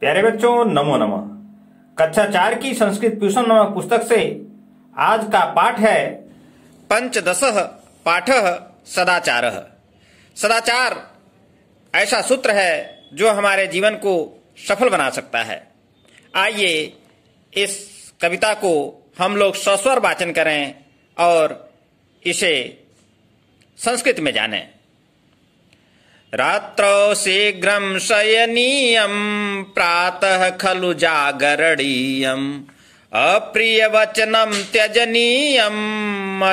प्यारे बच्चों नमो नमः कक्षा चार की संस्कृत ट्यूशन नामक पुस्तक से आज का पाठ है पंचदश पाठ सदाचार सदाचार ऐसा सूत्र है जो हमारे जीवन को सफल बना सकता है आइए इस कविता को हम लोग सस्वर वाचन करें और इसे संस्कृत में जानें रात्रौ शीघ्रं शयनीयम् प्रातः खलु जागरणीयम् अप्रियवचनं त्यजनीयं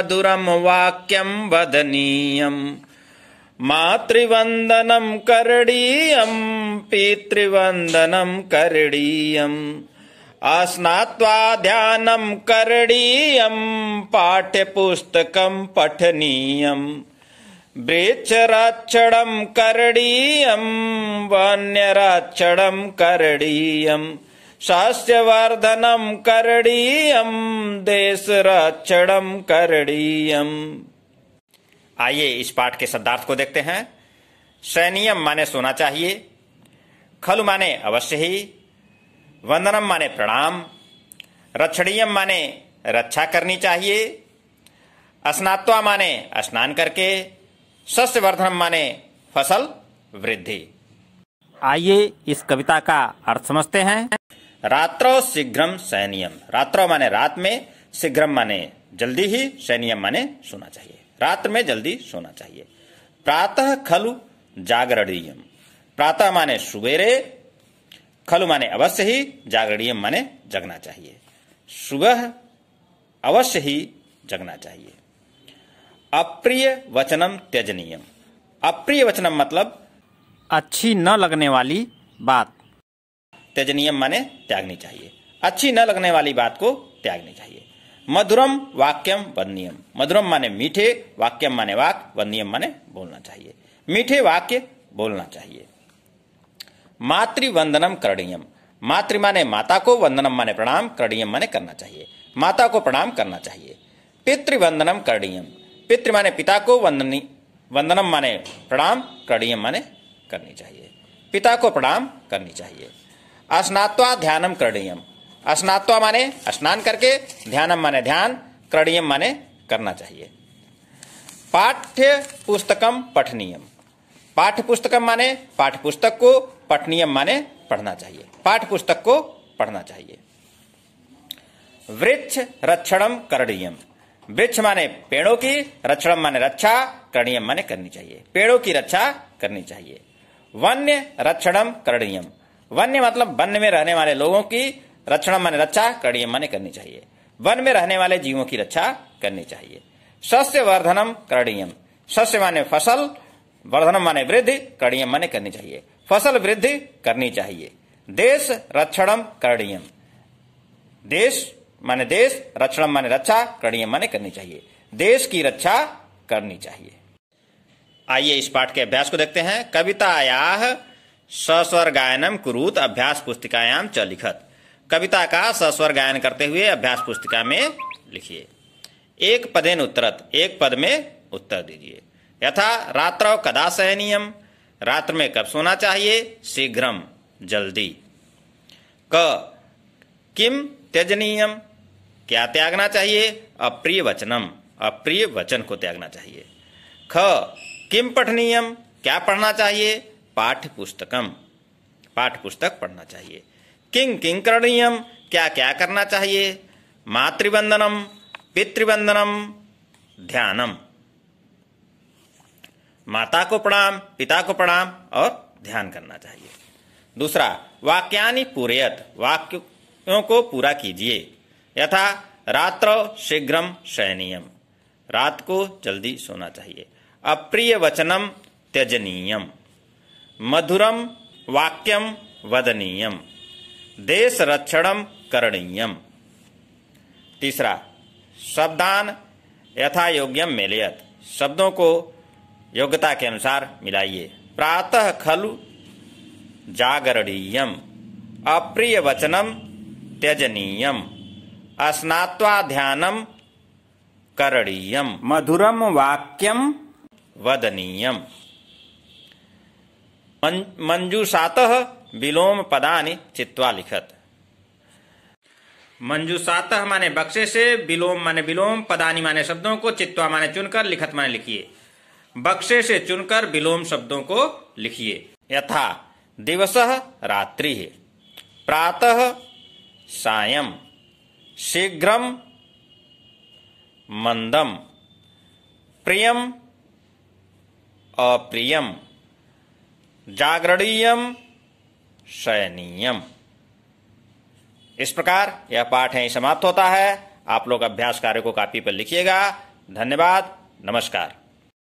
त्यजनीयम् वाक्यं वदनीयम् मातृवन्दनं करणीयम् पितृवन्दनं करणीयम् अस्नात्वा ध्यानं करणीयम् पाठ्यपुस्तकं पठनीयम् മ്ലേച്ഛരാക്ഷടം കരടീയം വാന്യരാക്ഷടം കരടീയം ശാസ്യവർദ്ധനം കരടീയം ദേശരാക്ഷടം കരടീയം आइए इस पाठ के शब्दार्थ को देखते हैं सैनियम माने सोना चाहिए खलु माने अवश्य ही वंदनम माने प्रणाम रक्षणीयम माने रक्षा करनी चाहिए स्नात्वा माने स्नान करके सस्य वर्धन माने फसल वृद्धि आइए इस कविता का अर्थ समझते हैं रात्रो शीघ्रम सैनियम रात्रो माने रात में शीघ्रम माने जल्दी ही सैनियम माने सोना चाहिए रात में जल्दी सोना चाहिए प्रातः खलु जागरणीयम प्रातः माने सुबेरे खलु माने अवश्य ही जागरणीयम माने जगना चाहिए सुबह अवश्य ही जगना चाहिए अप्रिय वचनम त्यजनीयम अप्रिय वचनम मतलब अच्छी न लगने वाली बात त्यजनीयम माने त्यागनी चाहिए अच्छी न लगने वाली बात को त्यागनी चाहिए मधुरम वाक्यम वंदनीयम मधुरम माने मीठे वाक्यम माने वाक वंदनीयम माने बोलना चाहिए मीठे वाक्य बोलना चाहिए मातृवंदनम करणीयम मातृ माने माता को वंदनम माने प्रणाम करणीयम माने करना चाहिए माता को प्रणाम करना चाहिए पितृवंदनम करणीयम पितृ माने पिता को वंदनी वंदनम माने प्रणाम करणीयम माने करनी चाहिए पिता को प्रणाम करनी चाहिए अस्नात्वा ध्यानम करणीयम अस्नात्वा माने स्नान करके ध्यानम माने ध्यान करणीयम माने करना चाहिए पाठ्य पुस्तकम पठनीयम पाठ्य पुस्तकम माने पाठ्य पुस्तक को पठनीयम माने पढ़ना चाहिए पाठ्य पुस्तक को पढ़ना चाहिए वृक्ष रक्षणम करणीयम वृक्ष माने पेड़ों की रक्षण माने रक्षा करणीय माने करनी चाहिए पेड़ों की रक्षा करनी चाहिए वन्य रक्षणम करणीयम वन्य मतलब वन में रहने वाले लोगों की रक्षण माने रक्षा करणीय माने करनी चाहिए वन में रहने वाले जीवों की रक्षा करनी चाहिए सस्य वर्धनम करणीयम सस्य माने फसल वर्धनम माने वृद्धि करणीय माने करनी चाहिए फसल वृद्धि करनी चाहिए देश रक्षणम करणीयम देश माने देश रक्षण माने रक्षा करणीय माने करनी चाहिए देश की रक्षा करनी चाहिए आइए इस पाठ के अभ्यास को देखते हैं कविताया सस्वर गायनम कुरुत अभ्यास पुस्तिकायाम च लिखत कविता का सस्वर गायन करते हुए अभ्यास पुस्तिका में लिखिए एक पदेन उत्तरत एक पद में उत्तर दीजिए यथा रात्र कदा सहनीयम रात्र में कब सोना चाहिए शीघ्रम जल्दी क किम त्यजनीयम क्या त्यागना चाहिए अप्रिय वचनम अप्रिय वचन को त्यागना चाहिए ख किम पठनीयम क्या पढ़ना चाहिए पाठ्य पुस्तकम पाठ्य पुस्तक पढ़ना चाहिए किंग किंग करणीयम क्या क्या करना चाहिए मातृवंदनम पितृवंदनम ध्यानम माता को प्रणाम पिता को प्रणाम और ध्यान करना चाहिए दूसरा वाक्यानि पूरेयत वाक्यों को पूरा कीजिए यथा रात्र शीघ्रम शयनीयम रात को जल्दी सोना चाहिए अप्रिय वचनम त्यजनीयम मधुरम वाक्यम वदनीयम देश रक्षणम करणीयम तीसरा शब्दान यथा योग्यम मिलियत शब्दों को योग्यता के अनुसार मिलाइए प्रातः खलु जागरणीयम अप्रिय वचनम त्यजनीयम अस्नात्वा ध्यानम करणीयम मधुरम वाक्यम वदनीयम मंजूषात विलोम पदानि चित्वा लिखत मंजूसात माने बक्से से विलोम माने विलोम पदानी माने शब्दों को चित्वा माने चुनकर लिखत माने लिखिए बक्से से चुनकर विलोम शब्दों को लिखिए यथा दिवस रात्रि प्रातः सायं शीघ्रम मंदम प्रियम अप्रियम जागरणीय शयनीयम इस प्रकार यह पाठ यहीं समाप्त होता है आप लोग अभ्यास कार्य को कापी पर लिखिएगा धन्यवाद नमस्कार